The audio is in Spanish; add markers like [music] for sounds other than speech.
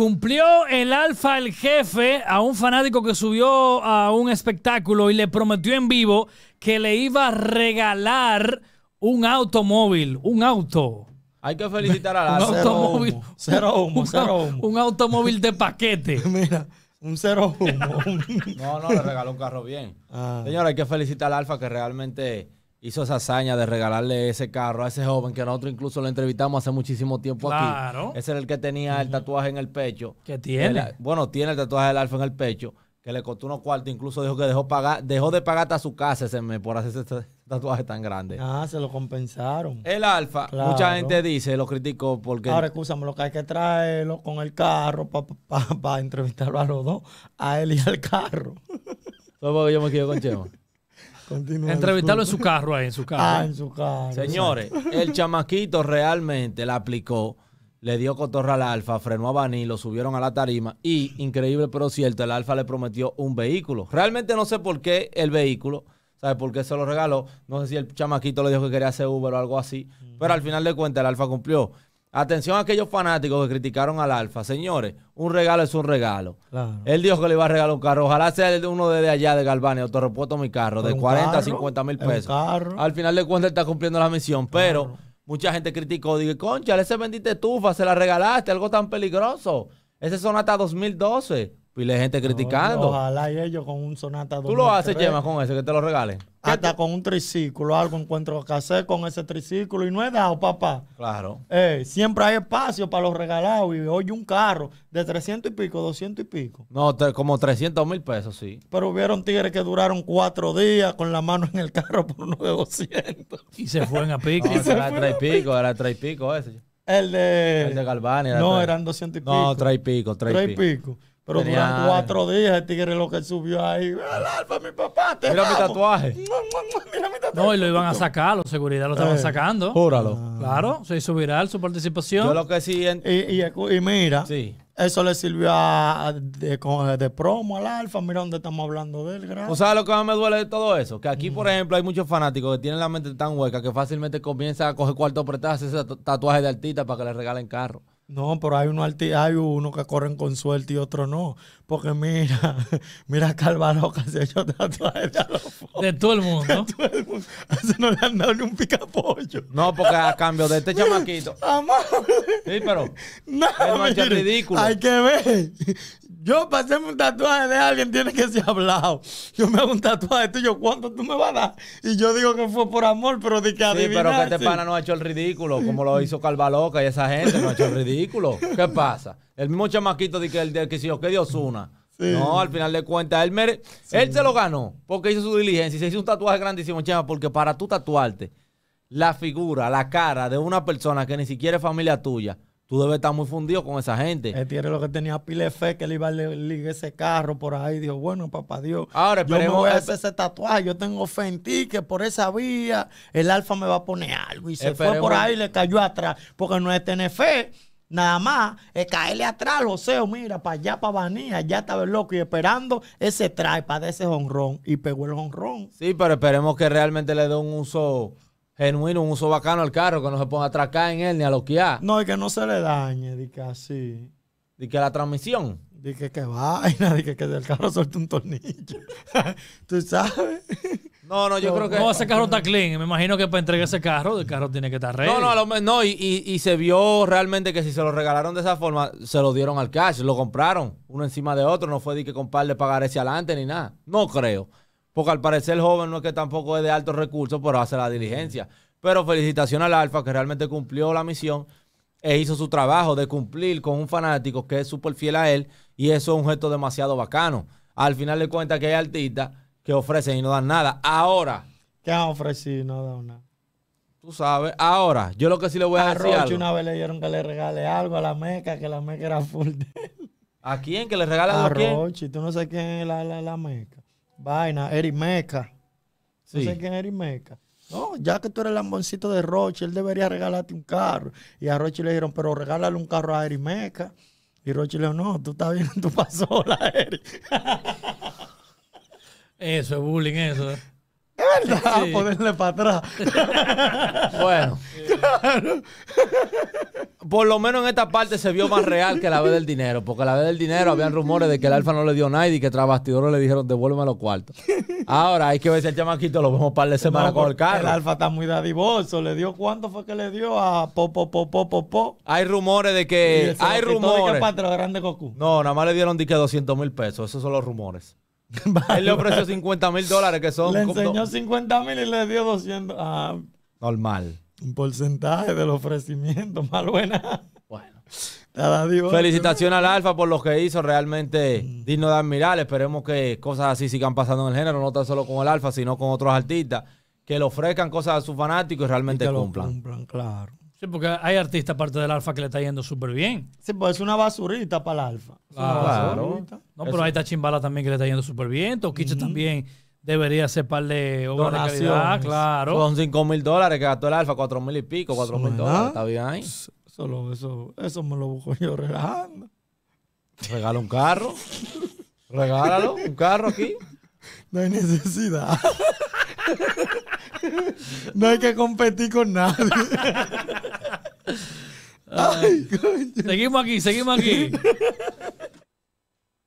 Cumplió el alfa el jefe a un fanático que subió a un espectáculo y le prometió en vivo que le iba a regalar un automóvil, un auto. Hay que felicitar al Alfa. un automóvil, automóvil de paquete. [laughs] Mira, un cero humo. [laughs] no, no, le regaló un carro bien. Ah. Señor, hay que felicitar al Alfa que realmente hizo esa hazaña de regalarle ese carro a ese joven que nosotros incluso lo entrevistamos hace muchísimo tiempo claro. aquí. Ese era el que tenía el tatuaje en el pecho. ¿Qué tiene? bueno, tiene el tatuaje del alfa en el pecho, que le costó unos cuartos, incluso dijo que dejó pagar, dejó de pagar hasta su casa ese mes por hacer ese [laughs] tatuaje tan grande. Ah, se lo compensaron. El alfa, mucha gente dice, lo criticó porque... Ahora, escúchame, lo que hay que traerlo con el carro para entrevistarlo a los dos, a él y al carro. Todo [laughs] porque yo me quedo con Chema. Entrevistarlo en su carro en su carro. Ah, en su Señores, el chamaquito realmente la aplicó, le dio cotorra al alfa, frenó a Baní, lo subieron a la tarima y, increíble pero cierto, el alfa le prometió un vehículo. Realmente no sé por qué el vehículo, ¿sabes por qué se lo regaló? No sé si el chamaquito le dijo que quería hacer Uber o algo así, pero al final de cuentas el alfa cumplió. Atención a aquellos fanáticos que criticaron al Alfa. Señores, un regalo es un regalo. Él dijo que le iba a regalar un carro. Ojalá sea uno de allá de Galvani, Te repuesto mi carro de 40 a 50 mil pesos. Al final de cuentas, está cumpliendo la misión. Pero mucha gente criticó. Dije, concha, ese vendiste estufa se la regalaste. Algo tan peligroso. Ese Sonata 2012. Pile gente criticando. Ojalá y ellos con un Sonata 2012. ¿Tú lo haces, Chema, con ese que te lo regalen? hasta con un triciclo, algo encuentro que hacer con ese triciclo y no he dado, papá. Claro. Eh, siempre hay espacio para los regalados y hoy un carro de 300 y pico, 200 y pico. No, como 300 mil pesos, sí. Pero hubieron tigres que duraron cuatro días con la mano en el carro por uno de 200. Y se fueron a pico. No, era tres pico, era tres pico ese. El de... El de Galvani. no, eran 200 y pico. No, tres pico, tres, y pico. pico. Pero duran cuatro días el tigre lo que subió ahí. El alfa, mi papá, Mira mi tatuaje. [laughs] Mira mi tatuaje. No, y lo iban a sacar, los seguridad lo estaban eh, sacando. Júralo. Claro, se hizo viral su participación. Yo lo que sí. Y, mira, eso le sirvió de, promo al alfa. Mira dónde estamos hablando de él. Gracias. O sea, lo que más me duele de todo eso, que aquí, por ejemplo, hay muchos fanáticos que tienen la mente tan hueca que fácilmente comienzan a coger cuarto hacer ese tatuaje de artista para que le regalen carro. No, pero hay uno, hay uno que corren con suerte y otro no. Porque mira, [laughs] mira a Calva Loca se ha hecho tatuaje de todo el mundo. [laughs] De Eso no le han dado ni un picapollo. No, porque a cambio de este chamaquito. Amor. Sí, pero. No, no el ridículo. Hay que ver. Yo pasé un tatuaje de alguien, tiene que ser hablado. Yo me hago un tatuaje de tuyo, ¿cuánto tú me vas a dar? Y yo digo que fue por amor, pero de que adivina. Sí, pero que este pana no ha hecho el ridículo, como lo hizo Calva Loca y esa gente no ha hecho el ridículo. ¿Qué [laughs] pasa? El mismo chamaquito de que, el, que si Dios una. No, al final de cuentas, él, él se lo ganó porque hizo su diligencia y se hizo un tatuaje grandísimo, chama, porque para tú tatuarte la figura, la cara de una persona que ni siquiera es familia tuya, tú debes estar muy fundido con esa gente. Él tiene lo que tenía pile fe que le iba a ligar ese carro por ahí. Dijo, bueno, papá Dios, Ahora, yo me voy a hacer ese tatuaje, yo tengo fe en ti, que por esa vía el alfa me va a poner algo. Y se fue por ahí y le cayó atrás, porque no es tener fe, Nada más es eh, caerle atrás, Joseo, mira, para allá, para vanilla, ya estaba el loco y esperando ese trae para ese honrón y pegó el honrón. Sí, pero esperemos que realmente le dé un uso genuino, un uso bacano al carro, que no se ponga a atracar en él ni a loquear. No, y que no se le dañe, di que así. Di que la transmisión. di que, qué vaina, di que, que el carro suelte un tornillo. [laughs] ¿Tú sabes? No, no, yo creo que. No, ese carro está clean. Me imagino que para entregar ese carro, el carro tiene que estar ready. No, no, a lo No, y, se vio realmente que si se lo regalaron de esa forma, se lo dieron al cash, lo compraron uno encima de otro. No fue de que compadre pagar ese adelante ni nada. No creo. Porque al parecer el joven no es que tampoco es de altos recursos, pero hace la diligencia. Pero felicitación al Alfa que realmente cumplió la misión e hizo su trabajo de cumplir con un fanático que es súper fiel a él. Y eso es un gesto demasiado bacano. Al final de cuentas, que hay artistas que ofrecen y no dan nada. Ahora. ¿Qué han ofrecido y no dan nada? Tú sabes. Ahora, yo lo que sí le voy a, a decir. Roche una vez le dieron que le regale algo a la Meca, que la Meca era full de ¿A quién? ¿Que le regale algo a, a tú no sabes quién es la, Meca. Vaina, Eri Meca. Sí. No sé quién es Eri Meca. No, ya que tú eres el lamboncito de Roche, él debería regalarte un carro. Y a Rochi le dijeron, pero regálale un carro a Eri Meca. Y Roche le dijo, no, tú estás bien, [laughs] tú pasó la Eric. [laughs] Eso es bullying, eso. Es verdad, ponerle para atrás. [laughs] bueno. Por lo menos en esta parte se vio más real que la vez del dinero, porque la vez del dinero habían rumores de que el Alfa no le dio nadie y que tras bastidores le dijeron devuélveme los cuartos. Ahora hay que ver si el chamaquito lo vemos un par de semanas con el carro. El Alfa está muy dadivoso, le dio cuánto fue que le dio a Popo po, po. Hay rumores de que hay rumores. De que No, nada más le dieron de que 200 mil pesos, esos son los rumores. [laughs] Él le ofreció 50 mil dólares, que son. Le enseñó 50 mil y le dio 200. Ah, Normal. Un porcentaje del ofrecimiento, [laughs] más buena. Bueno. felicitación al Alfa por lo que hizo, realmente mm. digno de admirar. Esperemos que cosas así sigan pasando en el género, no tan solo con el Alfa, sino con otros artistas, que le ofrezcan cosas a sus fanáticos y realmente que cumplan claro. Sí, porque hay artistas aparte del Alfa que le está yendo súper bien. Sí, pues es una basurita para el Alfa. Claro. No, pero ahí está Chimbala también que le está yendo súper bien. Toquiche también debería ser par de obras claro. Son 5 mil dólares que gastó el Alfa, 4 mil y pico, 4 mil dólares. ¿Está bien? Eso, eso, me lo busco yo regalando. Regala un carro. Regálalo, un carro aquí. [laughs] No hay necesidad. No hay que competir con nadie. Seguimos aquí, seguimos aquí.